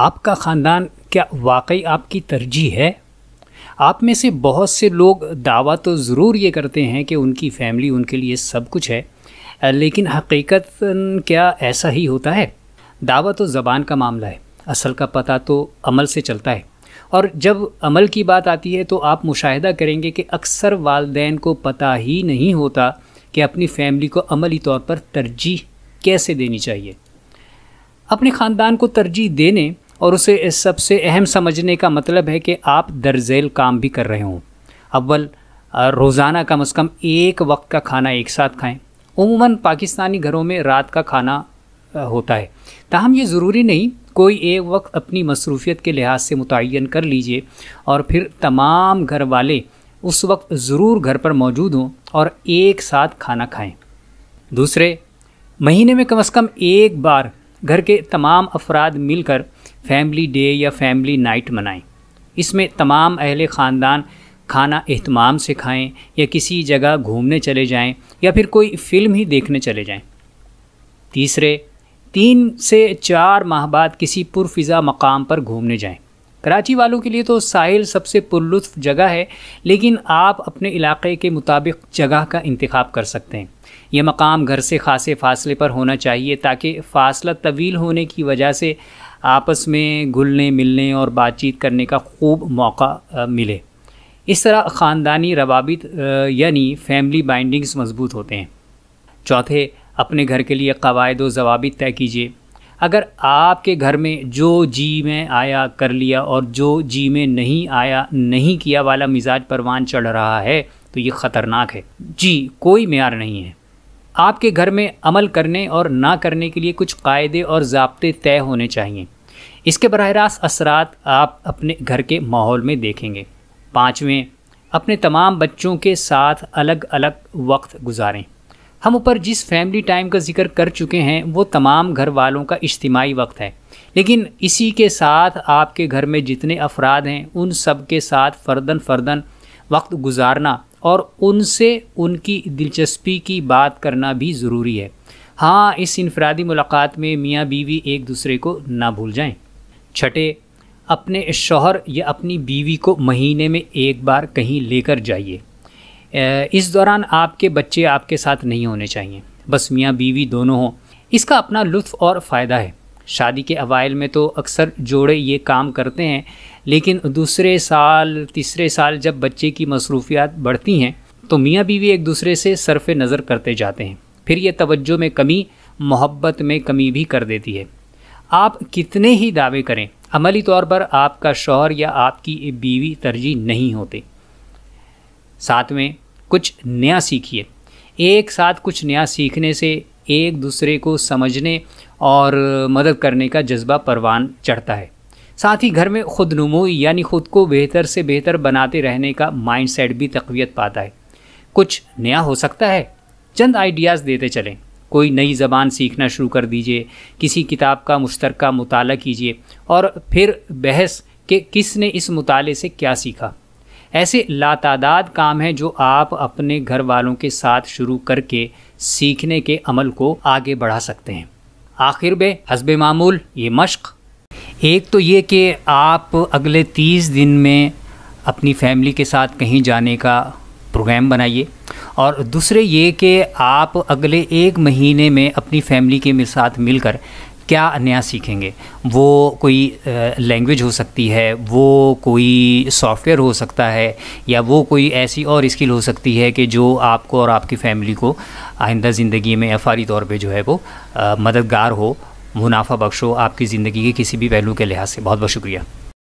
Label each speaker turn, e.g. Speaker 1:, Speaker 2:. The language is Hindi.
Speaker 1: आपका ख़ानदान क्या वाकई आपकी तरजीह है आप में से बहुत से लोग दावा तो ज़रूर ये करते हैं कि उनकी फ़ैमिली उनके लिए सब कुछ है लेकिन हकीकत क्या ऐसा ही होता है दावा तो ज़बान का मामला है असल का पता तो अमल से चलता है और जब अमल की बात आती है तो आप मुशाहिदा करेंगे कि अक्सर वालदेन को पता ही नहीं होता कि अपनी फ़ैमिली को अमली तौर पर तरजीह कैसे देनी चाहिए अपने ख़ानदान को तरजीह देने और उसे इस सबसे अहम समझने का मतलब है कि आप दर्जेल काम भी कर रहे हों अव्वल रोज़ाना कम अज़ कम एक वक्त का खाना एक साथ खाएं उमूमन पाकिस्तानी घरों में रात का खाना होता है ताहम ये ज़रूरी नहीं कोई एक वक्त अपनी मसरूफियत के लिहाज से मुतन कर लीजिए और फिर तमाम घर वाले उस वक्त ज़रूर घर पर मौजूद हों और एक साथ खाना खाएं दूसरे महीने में कम अज़ कम एक बार घर के तमाम अफराद मिलकर फैमिली डे या फैमिली नाइट मनाएं इसमें तमाम अहल ख़ानदान खाना अहतमाम से खाएं या किसी जगह घूमने चले जाएं या फिर कोई फ़िल्म ही देखने चले जाएं तीसरे तीन से चार माह बाद किसी पुरफ़ा मकाम पर घूमने जाएं कराची वालों के लिए तो साहिल सबसे पुरुफ जगह है लेकिन आप अपने इलाके के मुताबिक जगह का इंतखब कर सकते हैं यह मकाम घर से खासे फासले पर होना चाहिए ताकि फासला तवील होने की वजह से आपस में घुलने मिलने और बातचीत करने का खूब मौका मिले इस तरह ख़ानदानी रवाबित यानी फैमिली बाइंडिंग्स मजबूत होते हैं चौथे अपने घर के लिए कवायद व तय कीजिए अगर आपके घर में जो जी में आया कर लिया और जो जी में नहीं आया नहीं किया वाला मिजाज परवान चढ़ रहा है तो ये ख़तरनाक है जी कोई मैार नहीं है आपके घर में अमल करने और ना करने के लिए कुछ कायदे और ज़बते तय होने चाहिए इसके बरह रास्त असरात आप अपने घर के माहौल में देखेंगे पाँचवें अपने तमाम बच्चों के साथ अलग अलग वक्त गुजारें हम ऊपर जिस फैमिली टाइम का जिक्र कर चुके हैं वो तमाम घर वालों का इज्तमाही वक्त है लेकिन इसी के साथ आपके घर में जितने अफराद हैं उन सब के साथ फर्दन फर्दन वक्त गुजारना और उनसे उनकी दिलचस्पी की बात करना भी ज़रूरी है हाँ इस इनफरादी मुलाकात में मियाँ बीवी एक दूसरे को ना भूल जाएं। छठे अपने शोहर या अपनी बीवी को महीने में एक बार कहीं लेकर जाइए इस दौरान आपके बच्चे आपके साथ नहीं होने चाहिए बस मियाँ बीवी दोनों हों इसका अपना लुत्फ़ और फ़ायदा है शादी के अवाइल में तो अक्सर जोड़े ये काम करते हैं लेकिन दूसरे साल तीसरे साल जब बच्चे की मसरूफियात बढ़ती हैं तो मियाँ बीवी एक दूसरे से सरफ नज़र करते जाते हैं फिर ये तवज्जो में कमी मोहब्बत में कमी भी कर देती है आप कितने ही दावे करें अमली तौर पर आपका शौहर या आपकी बीवी तरजीह नहीं होते साथ में कुछ नया सीखिए एक साथ कुछ नया सीखने से एक दूसरे को समझने और मदद करने का जज्बा परवान चढ़ता है साथ ही घर में खुद नुमोई यानी ख़ुद को बेहतर से बेहतर बनाते रहने का माइंडसेट भी तकवीत पाता है कुछ नया हो सकता है चंद आइडियाज़ देते चलें कोई नई ज़बान सीखना शुरू कर दीजिए किसी किताब का मुश्तरक मुताल कीजिए और फिर बहस कि किसने इस मुताले से क्या सीखा ऐसे लातादाद काम हैं जो आप अपने घर वालों के साथ शुरू करके सीखने के अमल को आगे बढ़ा सकते हैं आखिर में हसब मामूल ये मश्क एक तो ये कि आप अगले तीस दिन में अपनी फैमिली के साथ कहीं जाने का प्रोग्राम बनाइए और दूसरे ये कि आप अगले एक महीने में अपनी फैमिली के साथ मिलकर क्या नया सीखेंगे वो कोई लैंग्वेज हो सकती है वो कोई सॉफ्टवेयर हो सकता है या वो कोई ऐसी और स्किल हो सकती है कि जो आपको और आपकी फैमिली को आइंदा ज़िंदगी में अफारी तौर पे जो है वो मददगार हो मुनाफा बख्शो आपकी ज़िंदगी के किसी भी पहलू के लिहाज से बहुत बहुत शुक्रिया